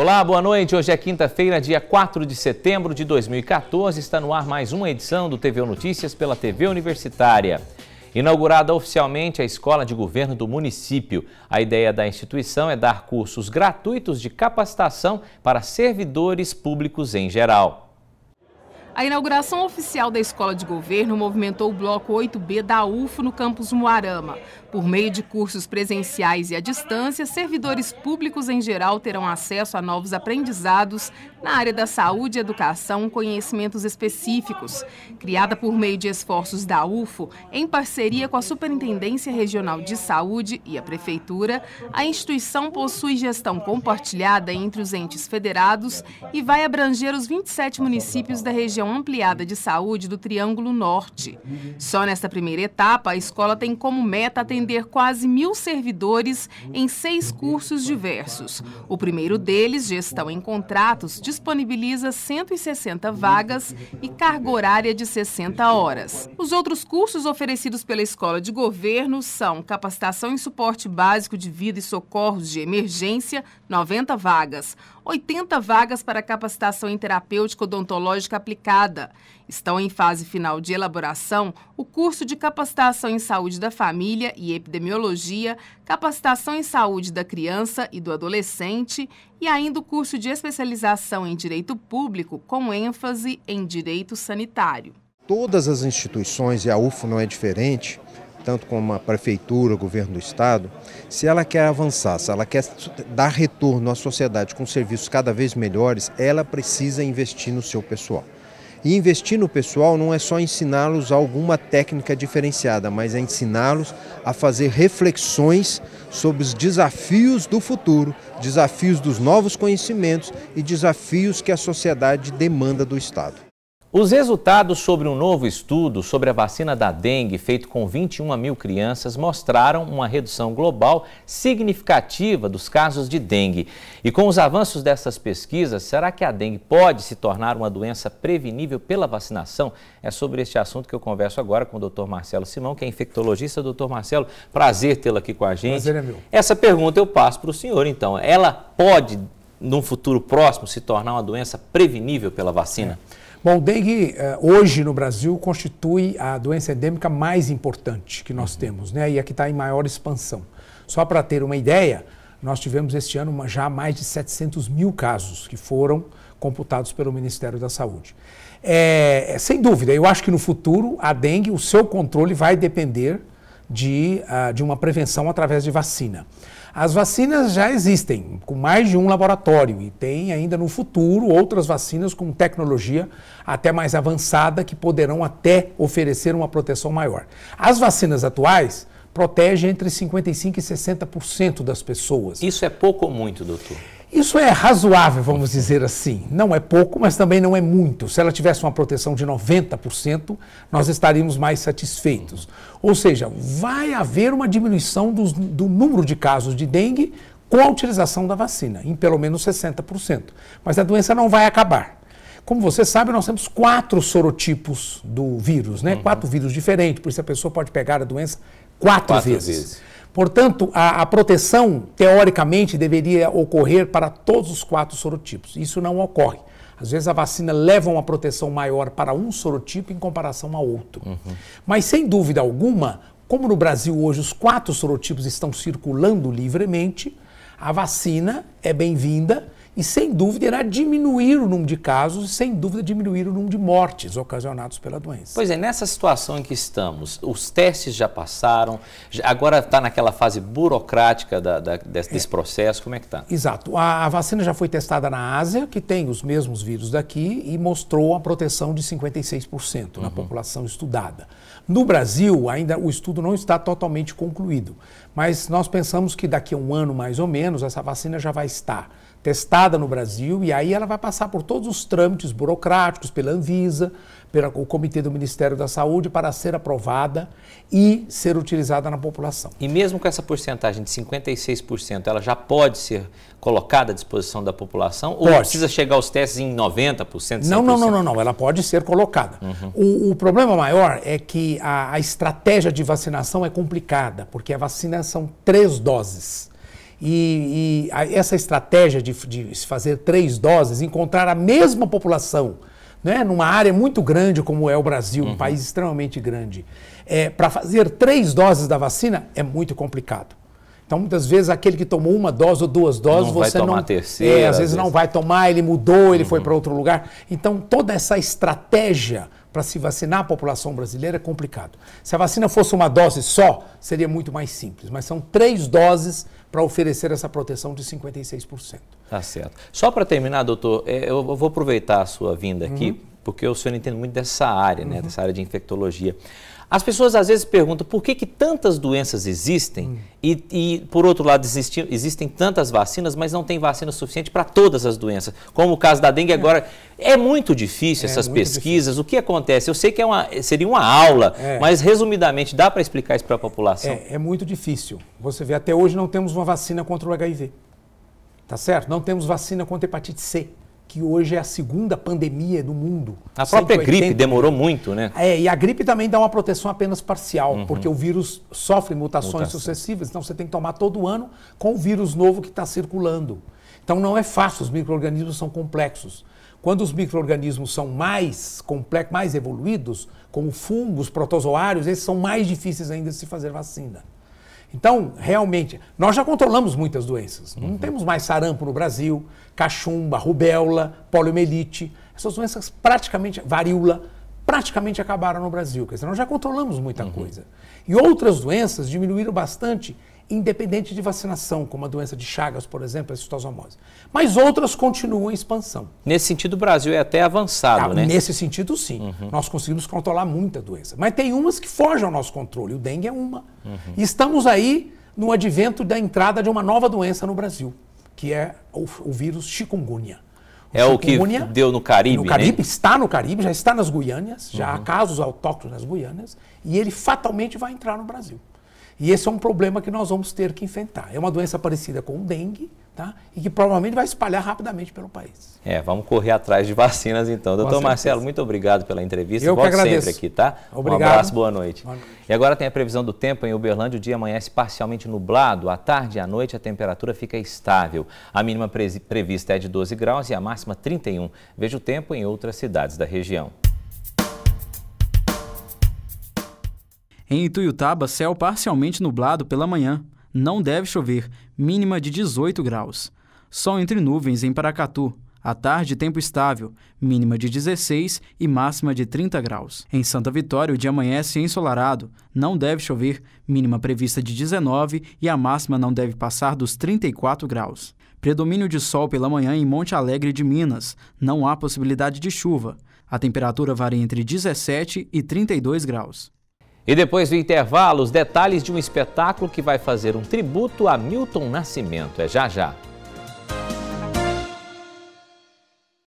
Olá, boa noite. Hoje é quinta-feira, dia 4 de setembro de 2014. Está no ar mais uma edição do TV Notícias pela TV Universitária. Inaugurada oficialmente a Escola de Governo do município. A ideia da instituição é dar cursos gratuitos de capacitação para servidores públicos em geral. A inauguração oficial da escola de governo movimentou o bloco 8B da UFO no campus Moarama. Por meio de cursos presenciais e à distância, servidores públicos em geral terão acesso a novos aprendizados na área da saúde, educação, conhecimentos específicos. Criada por meio de esforços da UFO, em parceria com a Superintendência Regional de Saúde e a Prefeitura, a instituição possui gestão compartilhada entre os entes federados e vai abranger os 27 municípios da região Ampliada de Saúde do Triângulo Norte. Só nesta primeira etapa, a escola tem como meta atender quase mil servidores em seis cursos diversos. O primeiro deles, Gestão em Contratos, disponibiliza 160 vagas e carga horária de 60 horas. Os outros cursos oferecidos pela Escola de Governo são Capacitação em Suporte Básico de Vida e Socorros de Emergência, 90 vagas. 80 vagas para capacitação em terapêutica odontológica aplicada. Estão em fase final de elaboração o curso de capacitação em saúde da família e epidemiologia, capacitação em saúde da criança e do adolescente e ainda o curso de especialização em direito público com ênfase em direito sanitário. Todas as instituições, e a UFO não é diferente, tanto como a prefeitura, o governo do estado, se ela quer avançar, se ela quer dar retorno à sociedade com serviços cada vez melhores, ela precisa investir no seu pessoal. E investir no pessoal não é só ensiná-los alguma técnica diferenciada, mas é ensiná-los a fazer reflexões sobre os desafios do futuro, desafios dos novos conhecimentos e desafios que a sociedade demanda do Estado. Os resultados sobre um novo estudo sobre a vacina da dengue feito com 21 mil crianças mostraram uma redução global significativa dos casos de dengue. E com os avanços dessas pesquisas, será que a dengue pode se tornar uma doença prevenível pela vacinação? É sobre este assunto que eu converso agora com o Dr. Marcelo Simão, que é infectologista. Dr. Marcelo, prazer tê-lo aqui com a gente. Prazer é meu. Essa pergunta eu passo para o senhor, então. Ela pode num futuro próximo se tornar uma doença prevenível pela vacina? É. Bom, o dengue eh, hoje no Brasil constitui a doença endêmica mais importante que nós uhum. temos, né? E a que está em maior expansão. Só para ter uma ideia, nós tivemos este ano já mais de 700 mil casos que foram computados pelo Ministério da Saúde. É, sem dúvida, eu acho que no futuro a dengue, o seu controle vai depender de, uh, de uma prevenção através de vacina. As vacinas já existem, com mais de um laboratório, e tem ainda no futuro outras vacinas com tecnologia até mais avançada que poderão até oferecer uma proteção maior. As vacinas atuais protegem entre 55% e 60% das pessoas. Isso é pouco ou muito, doutor? Isso é razoável, vamos dizer assim. Não é pouco, mas também não é muito. Se ela tivesse uma proteção de 90%, nós estaríamos mais satisfeitos. Ou seja, vai haver uma diminuição do, do número de casos de dengue com a utilização da vacina, em pelo menos 60%. Mas a doença não vai acabar. Como você sabe, nós temos quatro sorotipos do vírus, né? Uhum. Quatro vírus diferentes, por isso a pessoa pode pegar a doença quatro, quatro vezes. vezes. Portanto, a, a, proteção, teoricamente, deveria ocorrer para todos os quatro sorotipos. Isso não ocorre. Às vezes a vacina leva uma proteção maior para um sorotipo em comparação a outro. Uhum. Mas, sem dúvida alguma, como no Brasil hoje os quatro sorotipos estão circulando livremente, a vacina é bem-vinda e sem dúvida irá diminuir o número de casos e sem dúvida diminuir o número de mortes ocasionadas pela doença. Pois é, nessa situação em que estamos, os testes já passaram, agora está naquela fase burocrática da, da, desse, é. processo, como é que está? Exato, a, a vacina já foi testada na Ásia, que tem os mesmos vírus daqui e mostrou a proteção de 56% uhum. na população estudada. No Brasil, ainda o estudo não está totalmente concluído, mas nós pensamos que daqui a um ano mais ou menos essa vacina já vai estar testada no Brasil e aí ela vai passar por todos os trâmites burocráticos pela Anvisa, pelo Comitê do Ministério da Saúde para ser aprovada e ser utilizada na população. E mesmo com essa porcentagem de 56%, ela já pode ser colocada à disposição da população pode. ou precisa chegar aos testes em 90%, 100%? Não, não, não, não, não. ela pode ser colocada. Uhum. O, o, problema maior é que a, a estratégia de vacinação é complicada, porque a vacina são três doses. E, e a, essa estratégia de, de se fazer três doses, encontrar a mesma população né, numa área muito grande como é o Brasil, uhum. um país extremamente grande, é, para fazer três doses da vacina é muito complicado. Então, muitas vezes, aquele que tomou uma dose ou duas doses, não você vai tomar não. Terceira, é, às, às vezes, não vai tomar, ele mudou, ele uhum. foi para outro lugar. Então, toda essa estratégia para se vacinar a população brasileira é complicado. Se a vacina fosse uma dose só, seria muito mais simples. Mas são três doses para oferecer essa proteção de 56%. Tá certo. Só para terminar, doutor, é, eu vou aproveitar a sua vinda aqui, uhum. porque o senhor entende muito dessa área, né, uhum. dessa área de infectologia. As pessoas às vezes perguntam por que, que tantas doenças existem hum. e, e, por outro lado, existi, existem tantas vacinas, mas não tem vacina suficiente para todas as doenças, como o caso da dengue é. agora. É muito difícil é, essas muito pesquisas. Difícil. O que acontece? Eu sei que é uma, seria uma aula, é. mas resumidamente, dá para explicar isso para a população? É, é, muito difícil. Você vê, até hoje não temos uma vacina contra o HIV. Tá certo? Não temos vacina contra hepatite C que hoje é a segunda pandemia do mundo. A própria 180. gripe demorou muito, né? É, e a gripe também dá uma proteção apenas parcial, uhum. porque o vírus sofre mutações Mutação. sucessivas, então você tem que tomar todo ano com o vírus novo que está circulando. Então não é fácil, os micro-organismos são complexos. Quando os micro-organismos são mais complexos, mais evoluídos, como fungos, protozoários, esses são mais difíceis ainda de se fazer vacina. Então, realmente, nós já controlamos muitas doenças. Não uhum. temos mais sarampo no Brasil, cachumba, rubéola, poliomielite. Essas doenças praticamente, varíola, praticamente acabaram no Brasil. Quer dizer, nós já controlamos muita uhum. coisa. E outras doenças diminuíram bastante independente de vacinação, como a doença de Chagas, por exemplo, a citosomose. Mas outras continuam em expansão. Nesse sentido, o Brasil é até avançado, ah, né? Nesse sentido, sim. Uhum. Nós conseguimos controlar muita doença. Mas tem umas que fogem ao nosso controle. O dengue é uma. Uhum. E estamos aí no advento da entrada de uma nova doença no Brasil, que é o, o vírus chikungunya. O é o que deu no Caribe, No né? Caribe, né? está no Caribe, já está nas Guianas, já uhum. há casos autóctones nas Guianas, e ele fatalmente vai entrar no Brasil. E esse é um problema que nós vamos ter que enfrentar. É uma doença parecida com o dengue, tá? E que provavelmente vai espalhar rapidamente pelo país. É, vamos correr atrás de vacinas então. Com Doutor certeza. Marcelo, muito obrigado pela entrevista. Eu Volte que agradeço. sempre aqui, tá? Obrigado. Um abraço, boa noite. boa noite. E agora tem a previsão do tempo em Uberlândia. O dia amanhece parcialmente nublado. À tarde e à noite a temperatura fica estável. A mínima prevista é de 12 graus e a máxima 31. Veja o tempo em outras cidades da região. Em Ituiutaba, céu parcialmente nublado pela manhã. Não deve chover, mínima de 18 graus. Sol entre nuvens em Paracatu. À tarde, tempo estável, mínima de 16 e máxima de 30 graus. Em Santa Vitória, o dia amanhece ensolarado, não deve chover, mínima prevista de 19 e a máxima não deve passar dos 34 graus. Predomínio de sol pela manhã em Monte Alegre de Minas, não há possibilidade de chuva. A temperatura varia entre 17 e 32 graus. E depois do intervalo, os detalhes de um espetáculo que vai fazer um tributo a Milton Nascimento. É já já.